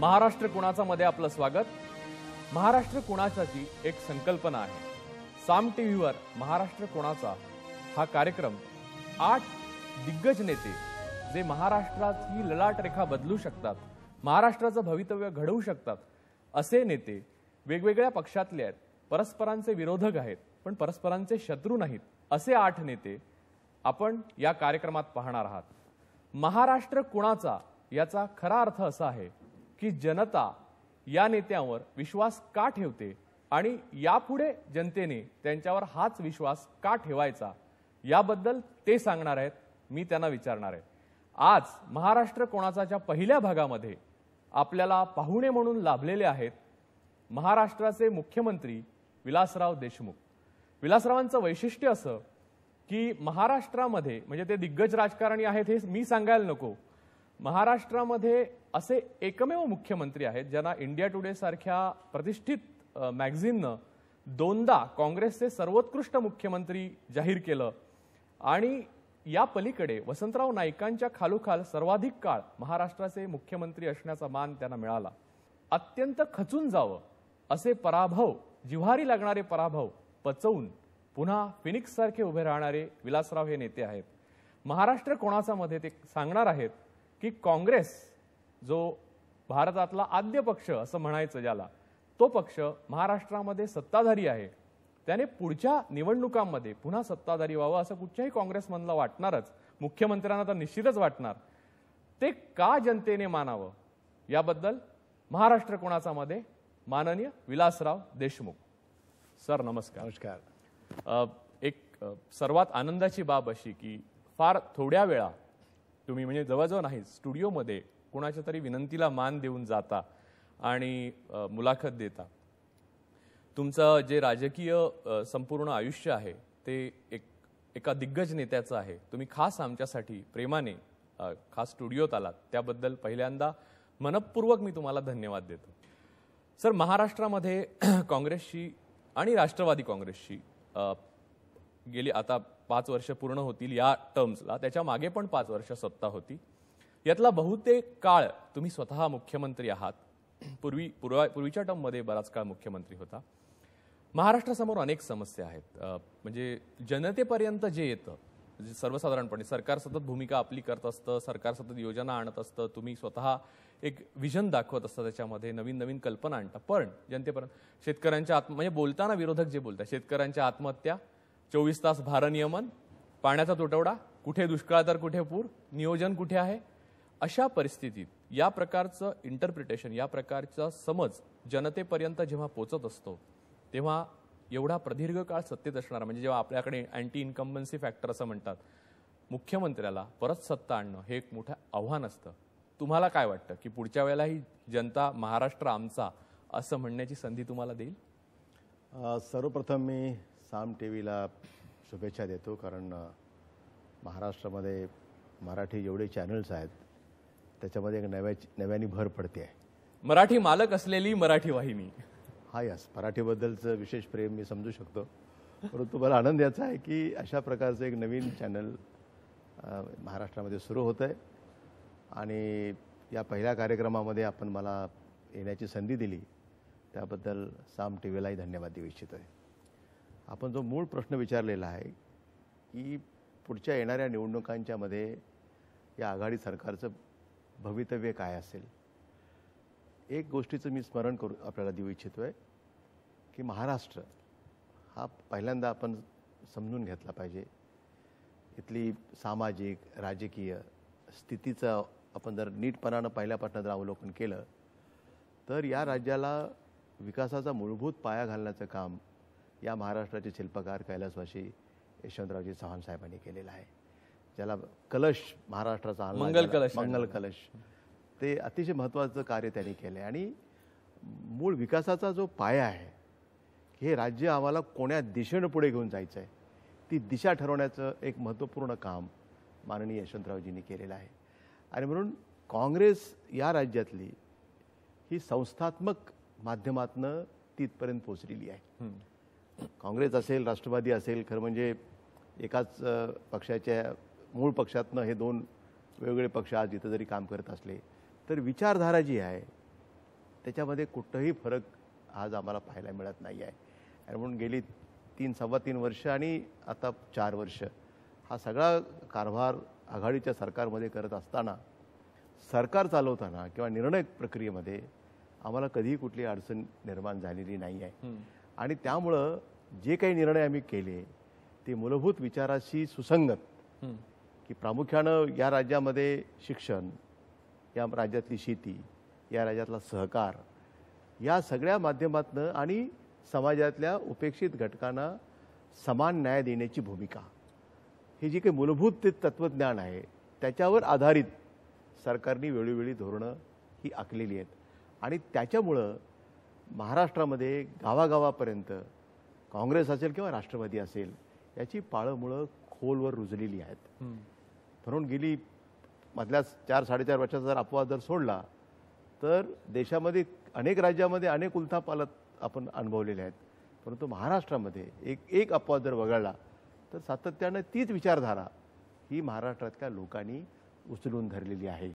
महाराष्ट्र कुणाचा मध्ये आपलं स्वागत महाराष्ट्र कुणाच्याची एक संकल्पना आहे साम टीव्हीवर महाराष्ट्र कोणाचा हा कार्यक्रम आठ दिग्गज नेते जे महाराष्ट्राची ललाट रेखा बदलू शकतात महाराष्ट्राचं भवितव्य घडवू शकतात असे नेते वेगवेगळ्या पक्षातले आहेत परस्परांचे विरोधक आहेत पण परस्परांचे शत्रू नाहीत असे आठ नेते आपण या कार्यक्रमात पाहणार आहात महाराष्ट्र कुणाचा याचा खरा अर्थ असा आहे की जनता या नेत्यांवर विश्वास का ठेवते आणि यापुढे जनतेने त्यांच्यावर हाच विश्वास का ठेवायचा याबद्दल ते सांगणार आहेत मी त्यांना विचारणार आहे आज महाराष्ट्र कोणाचाच्या पहिल्या भागामध्ये आपल्याला पाहुणे म्हणून लाभलेले आहेत महाराष्ट्राचे मुख्यमंत्री विलासराव देशमुख विलासरावांचं वैशिष्ट्य असं की महाराष्ट्रामध्ये म्हणजे ते दिग्गज राजकारणी आहेत हे मी सांगायला नको महाराष्ट्रामध्ये असे एकमेव मुख्यमंत्री आहेत ज्यांना इंडिया टुडे सारख्या प्रतिष्ठित मॅग्झिननं दोनदा काँग्रेसचे सर्वोत्कृष्ट मुख्यमंत्री जाहीर केलं आणि या पलीकडे वसंतराव नाईकांच्या खालोखाल सर्वाधिक काळ महाराष्ट्राचे मुख्यमंत्री असण्याचा मान त्यांना मिळाला अत्यंत खचून जावं असे पराभव जिव्हारी लागणारे पराभव पचवून पुन्हा फिनिक्स सारखे उभे राहणारे विलासराव हे नेते आहेत महाराष्ट्र कोणाचा मध्ये ते सांगणार आहेत की काँग्रेस जो भारतातला आद्य पक्ष असं म्हणायचं ज्याला तो पक्ष महाराष्ट्रामध्ये सत्ताधारी आहे त्याने पुढच्या निवडणुकांमध्ये पुन्हा सत्ताधारी व्हावं असं कुठच्याही काँग्रेसमधला वाटणारच मुख्यमंत्र्यांना तर निश्चितच वाटणार ते का जनतेने मानावं याबद्दल महाराष्ट्र कोणाचा मध्ये माननीय विलासराव देशमुख सर नमस्कार नमस्कार एक सर्वात आनंदाची बाब अशी की फार थोड्या वेळा तुम्ही म्हणजे जवळजवळ नाही स्टुडिओमध्ये कोणाच्या तरी विनंतीला मान देऊन जाता आणि मुलाखत देता तुमचं जे राजकीय संपूर्ण आयुष्य आहे ते एक एका दिग्गज नेत्याचं आहे तुम्ही खास आमच्यासाठी प्रेमाने खास स्टुडिओत आलात त्याबद्दल पहिल्यांदा मनपूर्वक मी तुम्हाला धन्यवाद देतो सर महाराष्ट्रामध्ये काँग्रेसशी आणि राष्ट्रवादी काँग्रेसशी गेली आता पाच वर्ष पूर्ण होतील या टर्म्सला त्याच्या मागे पण पाच वर्ष सत्ता होती यातला बहुतेक काळ तुम्ही स्वतः मुख्यमंत्री आहात पूर्वी पूर्वा पूर्वीच्या टर्ममध्ये बराच काळ मुख्यमंत्री होता महाराष्ट्रासमोर अनेक समस्या आहेत म्हणजे जनतेपर्यंत जे येतं सर्वसाधारणपणे सरकार सतत भूमिका आपली करत असतं सरकार सतत योजना आणत असतं तुम्ही स्वतः एक विजन दाखवत असतं त्याच्यामध्ये नवीन नवीन कल्पना आणता पण जनतेपर्यंत शेतकऱ्यांच्या आत्म म्हणजे बोलताना विरोधक जे बोलतात शेतकऱ्यांच्या आत्महत्या चोवीस तास भारनियमन पाण्याचा तुटवडा कुठे दुष्काळ तर कुठे पूर नियोजन कुठे आहे अशा परिस्थितीत या प्रकारचं इंटरप्रिटेशन या प्रकारचा समज जनतेपर्यंत जेव्हा पोचत असतो तेव्हा एवढा प्रदीर्घ काळ सत्तेत असणारा म्हणजे जेव्हा आपल्याकडे अँटी इन्कम्बन्सी फॅक्टर असं म्हणतात मुख्यमंत्र्याला परत सत्ता आणणं हे एक मोठं आव्हान असतं तुम्हाला काय वाटतं की पुढच्या वेळेला ही जनता महाराष्ट्र आमचा असं म्हणण्याची संधी तुम्हाला देईल सर्वप्रथम मी साम टी व्हीला शुभेच्छा देतो कारण महाराष्ट्रामध्ये मराठी जेवढे चॅनल्स आहेत त्याच्यामध्ये एक नव्या नव्याने भर पडते आहे मराठी मालक असलेली मराठी वाहिनी हा यस मराठीबद्दलचं विशेष प्रेम मी समजू शकतो परंतु मला आनंद याचा आहे की अशा प्रकारचं एक नवीन चॅनल महाराष्ट्रामध्ये सुरू होत आहे आणि या पहिल्या कार्यक्रमामध्ये आपण मला येण्याची संधी दिली त्याबद्दल साम टी व्हीलाही धन्यवाद देऊ इच्छित आहे आपण जो मूळ प्रश्न विचारलेला आहे की पुढच्या येणाऱ्या निवडणुकांच्यामध्ये या आघाडी सरकारचं भवितव्य काय असेल एक गोष्टीचं मी स्मरण करू आपल्याला देऊ इच्छितो आहे की महाराष्ट्र हा पहिल्यांदा आपण समजून घेतला पाहिजे इथली सामाजिक राजकीय स्थितीचं आपण जर नीटपणानं पहिल्यापासून जर अवलोकन केलं तर या राज्याला विकासाचा मूलभूत पाया घालण्याचं काम या महाराष्ट्राचे शिल्पकार कैलासवाशी यशवंतरावजी चव्हाण साहेबांनी केलेला आहे ज्याला कलश महाराष्ट्राचा मंगल कलश मंगल कलश ते अतिशय महत्त्वाचं कार्य त्यांनी केलं आणि मूळ विकासाचा जो पाया आहे हे राज्य आम्हाला कोण्या दिशेनं पुढे घेऊन जायचं आहे ती दिशा ठरवण्याचं एक महत्त्वपूर्ण काम माननीय यशवंतरावजींनी केलेलं आहे आणि म्हणून काँग्रेस या राज्यातली ही संस्थात्मक माध्यमातनं तिथपर्यंत पोचलेली आहे काँग्रेस असेल राष्ट्रवादी असेल खरं म्हणजे एकाच पक्षाच्या मूळ पक्षातनं हे दोन वेगवेगळे पक्ष आज इथं जरी काम करत असले तर विचारधारा जी आहे त्याच्यामध्ये कुठंही फरक आज आम्हाला पाहायला मिळत नाही आहे आणि म्हणून गेली तीन सव्वा तीन वर्ष आणि आता चार वर्ष हा सगळा कारभार आघाडीच्या सरकारमध्ये करत असताना सरकार चालवताना किंवा निर्णय प्रक्रियेमध्ये आम्हाला कधीही कुठली अडचण निर्माण झालेली नाही आहे आणि त्यामुळं जे काही निर्णय आम्ही केले ते मूलभूत विचाराशी सुसंगत की प्रामुख्यानं या राज्यामध्ये शिक्षण या राज्यातली शेती या राज्यातला सहकार या सगळ्या माध्यमातनं आणि समाजातल्या उपेक्षित घटकांना समान न्याय देण्याची भूमिका हे जे काही मूलभूत तत्त्वज्ञान आहे त्याच्यावर आधारित सरकारने वेळोवेळी धोरणं ही आखलेली आहेत आणि त्याच्यामुळं महाराष्ट्रामध्ये गावागावापर्यंत काँग्रेस असेल किंवा राष्ट्रवादी असेल याची पाळंमुळं खोलवर रुजलेली आहेत म्हणून गेली मधल्या चार साडेचार वर्षाचा जर अपवाद जर सोडला तर देशामध्ये अनेक राज्यामध्ये अनेक उलथापालत आपण अनुभवलेले आहेत परंतु महाराष्ट्रामध्ये एक एक अपवाद जर वगळला तर सातत्यानं तीच विचारधारा ही महाराष्ट्रातल्या लोकांनी उचलून धरलेली आहे